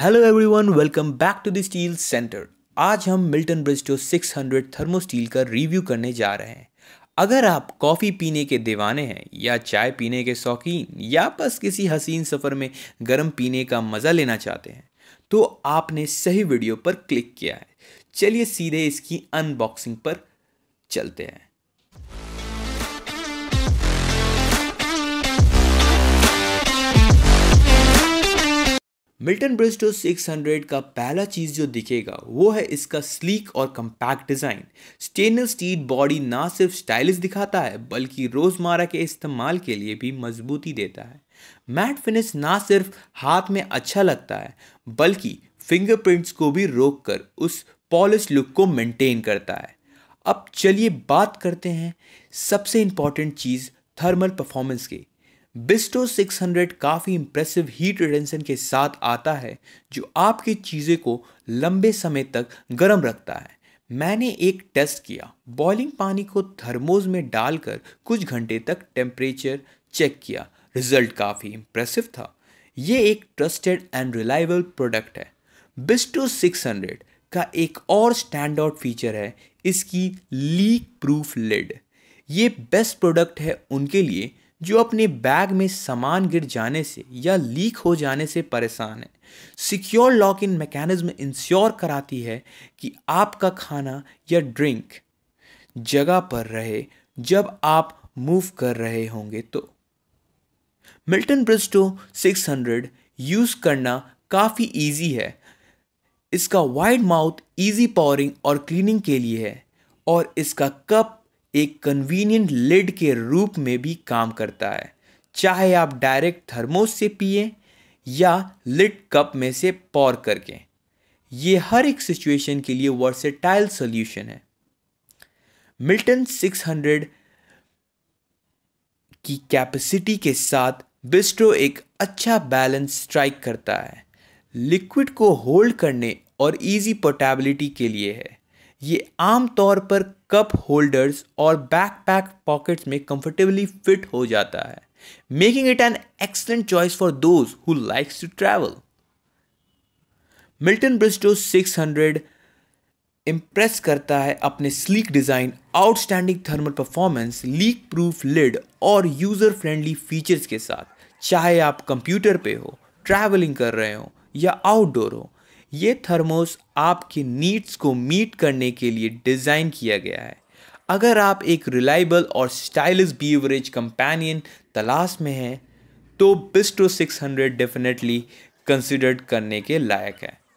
hello everyone welcome back to the steel center आज हम Milton Bristo 600 thermo thermosteel का review करने जा रहे हैं अगर आप कॉफ़ी पीने के दीवाने हैं या चाय पीने के शौकीन या बस किसी हसीन सफ़र में गर्म पीने का मज़ा लेना चाहते हैं तो आपने सही वीडियो पर क्लिक किया है चलिए सीधे इसकी अनबॉक्सिंग पर चलते हैं मिल्टन ब्रिस्टो 600 का पहला चीज़ जो दिखेगा वो है इसका स्लीक और compact design stainless steel body ना सिर्फ स्टाइलिश दिखाता है बल्कि रोज़मर्रा के इस्तेमाल के लिए भी मजबूती देता है मैट फिनिश ना सिर्फ हाथ में अच्छा लगता है बल्कि फिंगरप्रिंट्स को भी रोक कर उस पॉलिश लुक को मेंटेन करता है अब चलिए बात करते हैं सबसे इम्पॉर्टेंट चीज़ थर्मल परफॉर्मेंस की बिस्टो 600 काफ़ी इंप्रेसिव हीट रिटेंशन के साथ आता है जो आपकी चीज़ें को लंबे समय तक गर्म रखता है मैंने एक टेस्ट किया बॉइलिंग पानी को थर्मोज में डालकर कुछ घंटे तक टेम्परेचर चेक किया रिजल्ट काफ़ी इम्प्रेसिव था ये एक ट्रस्टेड एंड रिलायबल प्रोडक्ट है बिस्टो 600 का एक और स्टैंड आउट फीचर है इसकी लीक प्रूफ लिड ये बेस्ट प्रोडक्ट है उनके लिए जो अपने बैग में सामान गिर जाने से या लीक हो जाने से परेशान है secure lock in mechanism ensure कराती है कि आपका खाना या ड्रिंक जगह पर रहे जब आप मूव कर रहे होंगे तो मिल्टन ब्रिस्टो 600 यूज़ करना काफ़ी इजी है इसका वाइड माउथ इजी पावरिंग और क्लीनिंग के लिए है और इसका कप एक कन्वीनियंट लिड के रूप में भी काम करता है चाहे आप डायरेक्ट थर्मोस से पिए या लिड कप में से पौर करके ये हर एक सिचुएशन के लिए वर्सेटाइल सॉल्यूशन है मिल्टन 600 की कैपेसिटी के साथ बिस्ट्रो एक अच्छा बैलेंस स्ट्राइक करता है लिक्विड को होल्ड करने और इजी पोर्टेबिलिटी के लिए है ये आमतौर पर कप होल्डर्स और बैकपैक पॉकेट्स में कंफर्टेबली फिट हो जाता है making it an excellent choice for those who likes to travel Milton Bristo 600 impress करता है अपने sleek design outstanding thermal performance leak proof lid और यूज़र फ्रेंडली फीचर्स के साथ चाहे आप कंप्यूटर पे हो ट्रैवलिंग कर रहे हो या आउटडोर हो ये थर्मोस आपकी नीड्स को मीट करने के लिए डिज़ाइन किया गया है अगर आप एक रिलायबल और स्टाइलिश बीवरेज कंपेनियन तलाश में हैं तो बिस्टो 600 डेफिनेटली कंसिडर्ड करने के लायक है